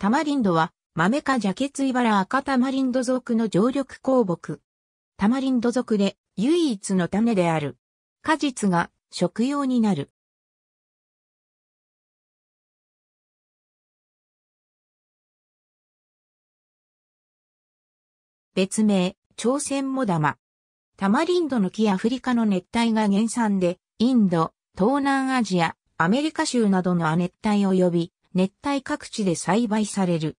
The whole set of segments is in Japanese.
タマリンドは、豆かジャケツイバラ赤タマリンド族の常緑鉱木。タマリンド族で唯一の種である。果実が食用になる。別名、朝鮮モダマ。タマリンドの木アフリカの熱帯が原産で、インド、東南アジア、アメリカ州などの亜熱帯及び熱帯各地で栽培される。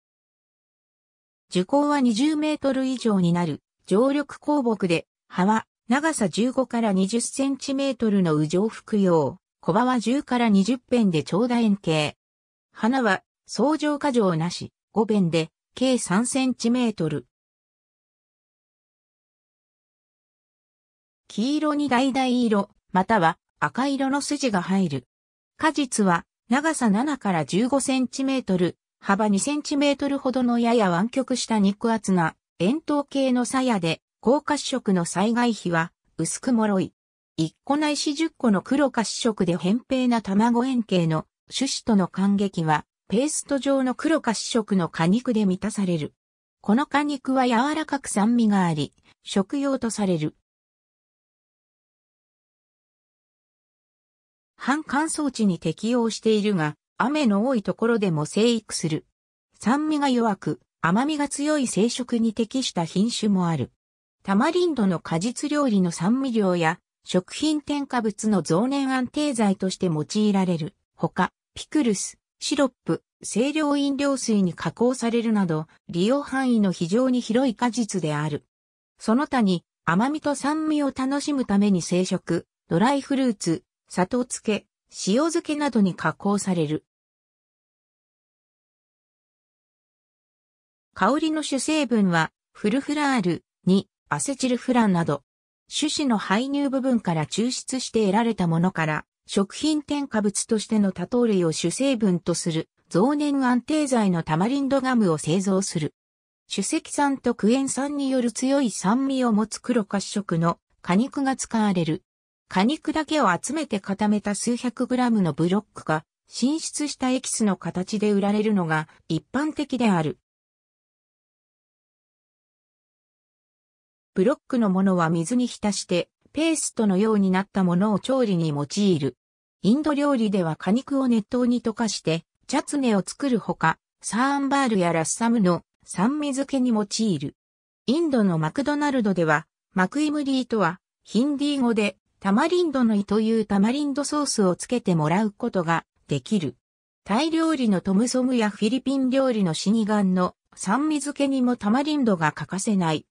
樹高は20メートル以上になる常緑鉱木で、葉は長さ15から20センチメートルの右上服用、小葉は10から20辺で長大円形。花は相乗過剰なし、5辺で計3センチメートル。黄色に橙色、または赤色の筋が入る。果実は長さ7から15センチメートル、幅2センチメートルほどのやや湾曲した肉厚な円筒形の鞘で、高褐色の災害費は薄く脆い。1個ないし10個の黒褐色で扁平な卵円形の種子との感激は、ペースト状の黒褐色の果肉で満たされる。この果肉は柔らかく酸味があり、食用とされる。半乾燥地に適応しているが、雨の多いところでも生育する。酸味が弱く、甘みが強い生殖に適した品種もある。タマリンドの果実料理の酸味料や食品添加物の増年安定剤として用いられる。ほか、ピクルス、シロップ、清涼飲料水に加工されるなど、利用範囲の非常に広い果実である。その他に、甘みと酸味を楽しむために生食、ドライフルーツ、砂糖漬け、塩漬けなどに加工される。香りの主成分は、フルフラール、に、アセチルフランなど、種子の排入部分から抽出して得られたものから、食品添加物としての多糖類を主成分とする、増年安定剤のタマリンドガムを製造する。主石酸とクエン酸による強い酸味を持つ黒褐色の果肉が使われる。果肉だけを集めて固めた数百グラムのブロックが進出したエキスの形で売られるのが一般的である。ブロックのものは水に浸してペーストのようになったものを調理に用いる。インド料理では果肉を熱湯に溶かしてチャツネを作るほか、サーンバールやラッサムの酸味漬けに用いる。インドのマクドナルドでは、マクイムリーとは、ヒンディー語でタマリンドの胃というタマリンドソースをつけてもらうことができる。タイ料理のトムソムやフィリピン料理のシニガンの酸味漬けにもタマリンドが欠かせない。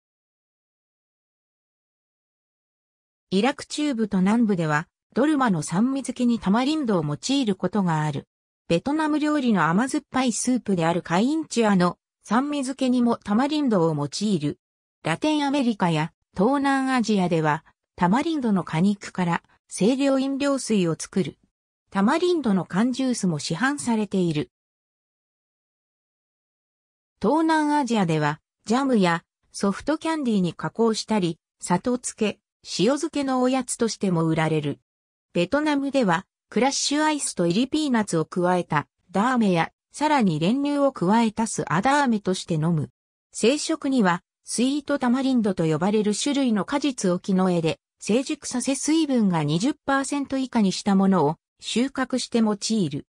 イラク中部と南部では、ドルマの酸味漬けにタマリンドを用いることがある。ベトナム料理の甘酸っぱいスープであるカインチュアの酸味漬けにもタマリンドを用いる。ラテンアメリカや東南アジアではタマリンドの果肉から清涼飲料水を作る。タマリンドの缶ジュースも市販されている。東南アジアでは、ジャムやソフトキャンディーに加工したり、砂糖漬け、塩漬けのおやつとしても売られる。ベトナムでは、クラッシュアイスとイリピーナツを加えたダーメや、さらに練乳を加えたスアダーメとして飲む。生食には、スイートタマリンドと呼ばれる種類の果実を木の絵で成熟させ水分が20%以下にしたものを収穫して用いる。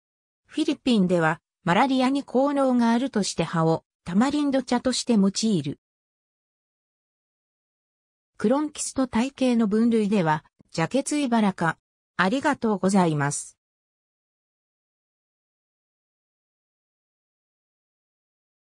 フィリピンではマラリアに効能があるとして葉をタマリンド茶として用いる。クロンキスト体系の分類では、ジャケツイバラ科。ありがとうございます。